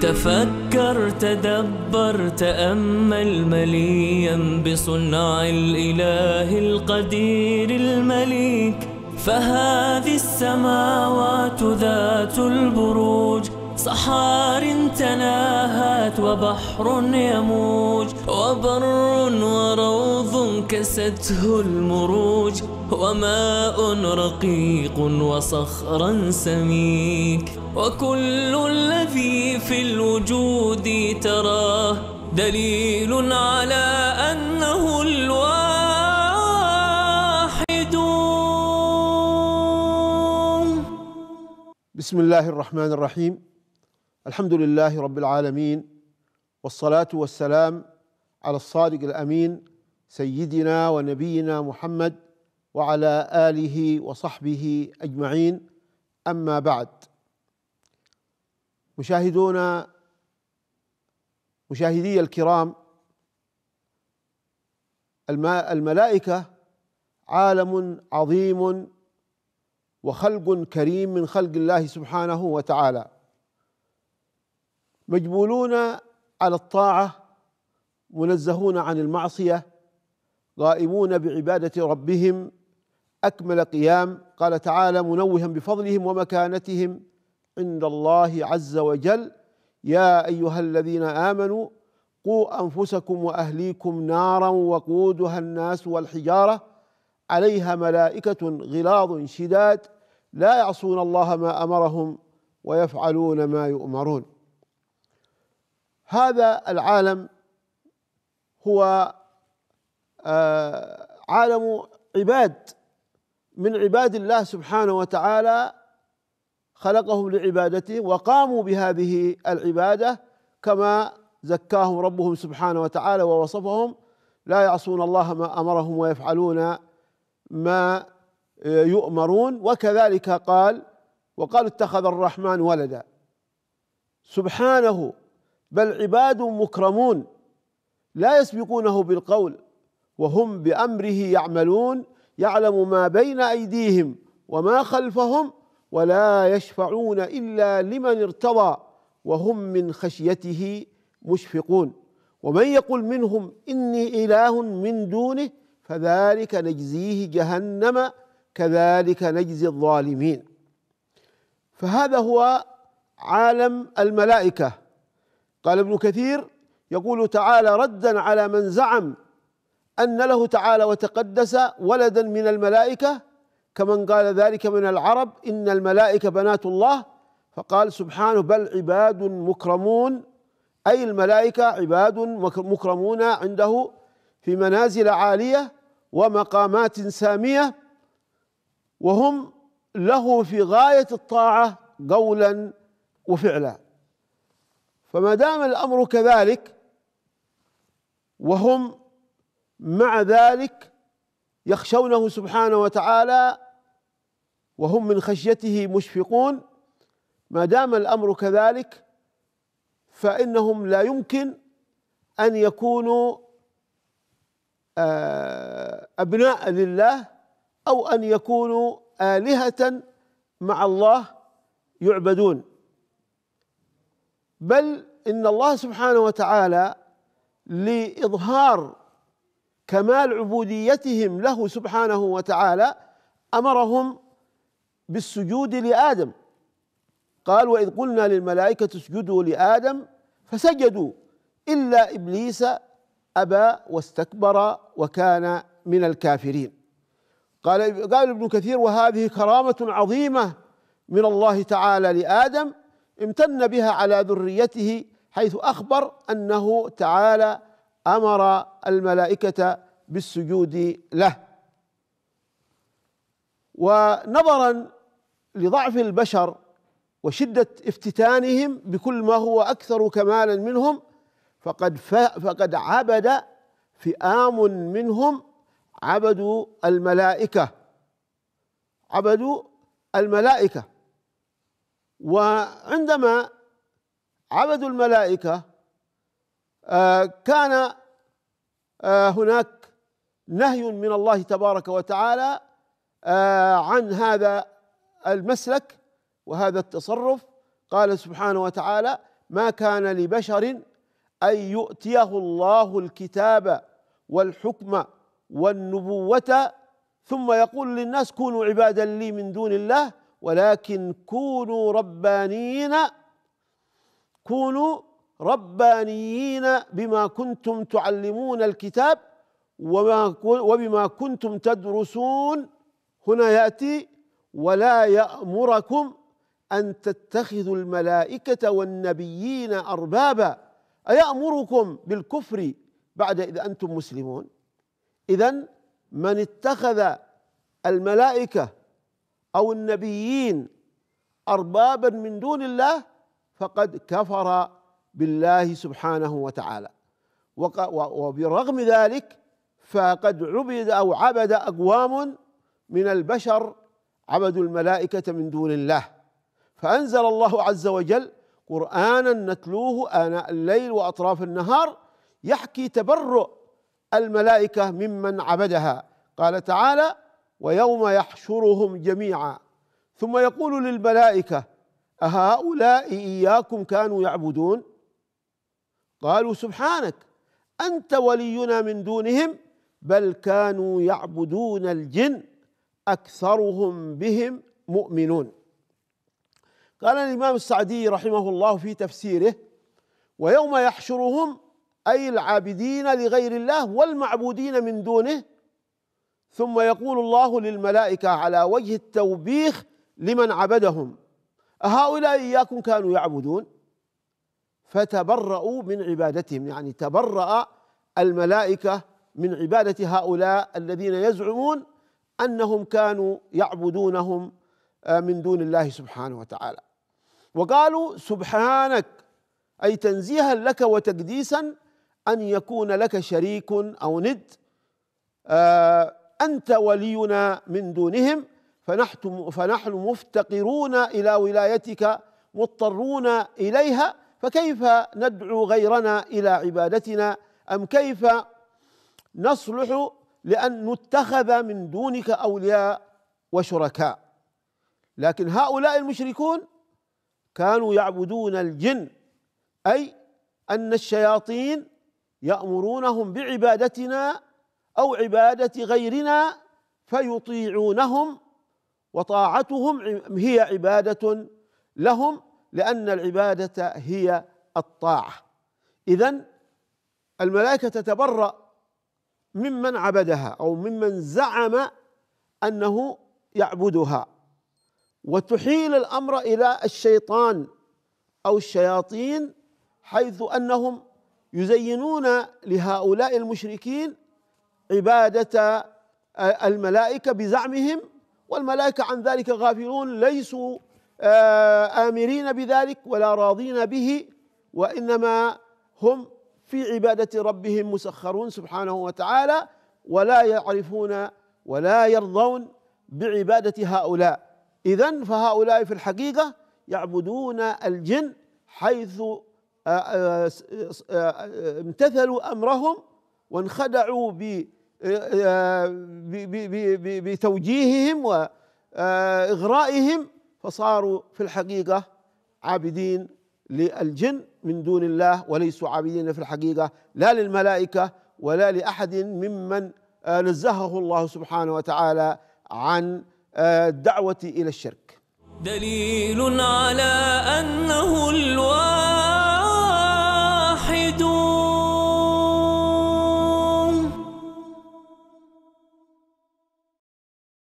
تفكر تدبر تأمل مليا بصنع الإله القدير المليك فهذه السماوات ذات البروج صحار تناهات وبحر يموج وبر وروض كسته المروج وماء رقيق وصخرا سميك وكل الذي في الوجود تراه دليل على أنه الواحد بسم الله الرحمن الرحيم الحمد لله رب العالمين والصلاة والسلام على الصادق الأمين سيدنا ونبينا محمد وعلى اله وصحبه اجمعين اما بعد مشاهدونا مشاهدي الكرام الملائكه عالم عظيم وخلق كريم من خلق الله سبحانه وتعالى مجبولون على الطاعه منزهون عن المعصيه قائمون بعباده ربهم اكمل قيام قال تعالى منوها بفضلهم ومكانتهم عند الله عز وجل يا ايها الذين امنوا قوا انفسكم واهليكم نارا وقودها الناس والحجاره عليها ملائكه غلاظ شداد لا يعصون الله ما امرهم ويفعلون ما يؤمرون هذا العالم هو آه، عالم عباد من عباد الله سبحانه وتعالى خلقهم لعبادته وقاموا بهذه العباده كما زكاهم ربهم سبحانه وتعالى ووصفهم لا يعصون الله ما امرهم ويفعلون ما يؤمرون وكذلك قال وقالوا اتخذ الرحمن ولدا سبحانه بل عباد مكرمون لا يسبقونه بالقول وهم بامره يعملون يعلم ما بين ايديهم وما خلفهم ولا يشفعون الا لمن ارتضى وهم من خشيته مشفقون ومن يقل منهم اني اله من دونه فذلك نجزيه جهنم كذلك نجزي الظالمين فهذا هو عالم الملائكه قال ابن كثير يقول تعالى ردا على من زعم أن له تعالى وتقدس ولدا من الملائكة كمن قال ذلك من العرب إن الملائكة بنات الله فقال سبحانه بل عباد مكرمون أي الملائكة عباد مكرمون عنده في منازل عالية ومقامات سامية وهم له في غاية الطاعة قولا وفعلا فما دام الأمر كذلك وهم مع ذلك يخشونه سبحانه وتعالى وهم من خشيته مشفقون ما دام الامر كذلك فانهم لا يمكن ان يكونوا آه، ابناء لله او ان يكونوا الهه مع الله يعبدون بل ان الله سبحانه وتعالى لاظهار كمال عبوديتهم له سبحانه وتعالى امرهم بالسجود لادم قال واذ قلنا للملائكه اسجدوا لادم فسجدوا الا ابليس ابى واستكبر وكان من الكافرين قال قال ابن كثير وهذه كرامه عظيمه من الله تعالى لادم امتن بها على ذريته حيث اخبر انه تعالى امر الملائكه بالسجود له ونظرا لضعف البشر وشده افتتانهم بكل ما هو اكثر كمالا منهم فقد فقد عبد فئام منهم عبدوا الملائكه عبدوا الملائكه وعندما عبدوا الملائكه آه، كان آه، هناك نهي من الله تبارك وتعالى آه، عن هذا المسلك وهذا التصرف قال سبحانه وتعالى ما كان لبشر ان يؤتيه الله الكتاب والحكم والنبوه ثم يقول للناس كونوا عبادا لي من دون الله ولكن كونوا ربانين كونوا ربانيين بما كنتم تعلمون الكتاب وما وبما كنتم تدرسون هنا ياتي ولا يامركم ان تتخذوا الملائكه والنبيين اربابا ايامركم بالكفر بعد اذا انتم مسلمون اذا من اتخذ الملائكه او النبيين اربابا من دون الله فقد كفر بالله سبحانه وتعالى وبرغم ذلك فقد عبد او عبد اقوام من البشر عبدوا الملائكه من دون الله فانزل الله عز وجل قرانا نتلوه اناء الليل واطراف النهار يحكي تبرؤ الملائكه ممن عبدها قال تعالى ويوم يحشرهم جميعا ثم يقول للملائكه اهؤلاء اياكم كانوا يعبدون قالوا سبحانك انت ولينا من دونهم بل كانوا يعبدون الجن اكثرهم بهم مؤمنون قال الامام السعدي رحمه الله في تفسيره ويوم يحشرهم اي العابدين لغير الله والمعبودين من دونه ثم يقول الله للملائكه على وجه التوبيخ لمن عبدهم اهؤلاء اياكم كانوا يعبدون فتبرأوا من عبادتهم يعني تبرأ الملائكة من عبادة هؤلاء الذين يزعمون أنهم كانوا يعبدونهم آه، من دون الله سبحانه وتعالى وقالوا سبحانك أي تنزيها لك وتقديسا أن يكون لك شريك أو ند آه، أنت ولينا من دونهم فنحن مفتقرون إلى ولايتك مضطرون إليها فكيف ندعو غيرنا الى عبادتنا ام كيف نصلح لان نتخذ من دونك اولياء وشركاء لكن هؤلاء المشركون كانوا يعبدون الجن اي ان الشياطين يامرونهم بعبادتنا او عباده غيرنا فيطيعونهم وطاعتهم هي عباده لهم لأن العبادة هي الطاعة إذا الملائكة تتبرأ ممن عبدها أو ممن زعم أنه يعبدها وتحيل الأمر إلى الشيطان أو الشياطين حيث أنهم يزينون لهؤلاء المشركين عبادة آه، الملائكة بزعمهم والملائكة عن ذلك غافلون ليسوا آه، آمرين بذلك ولا راضين به وإنما هم في عبادة ربهم مسخرون سبحانه وتعالى ولا يعرفون ولا يرضون بعبادة هؤلاء إذا فهؤلاء في الحقيقة يعبدون الجن حيث آه، آه، امتثلوا أمرهم وانخدعوا بتوجيههم وإغرائهم فصاروا في الحقيقة عابدين للجن من دون الله وليسوا عابدين في الحقيقة لا للملائكة ولا لأحد ممن آه، نزهه الله سبحانه وتعالى عن آه، الدعوة إلى الشرك دليل على أنه الواقع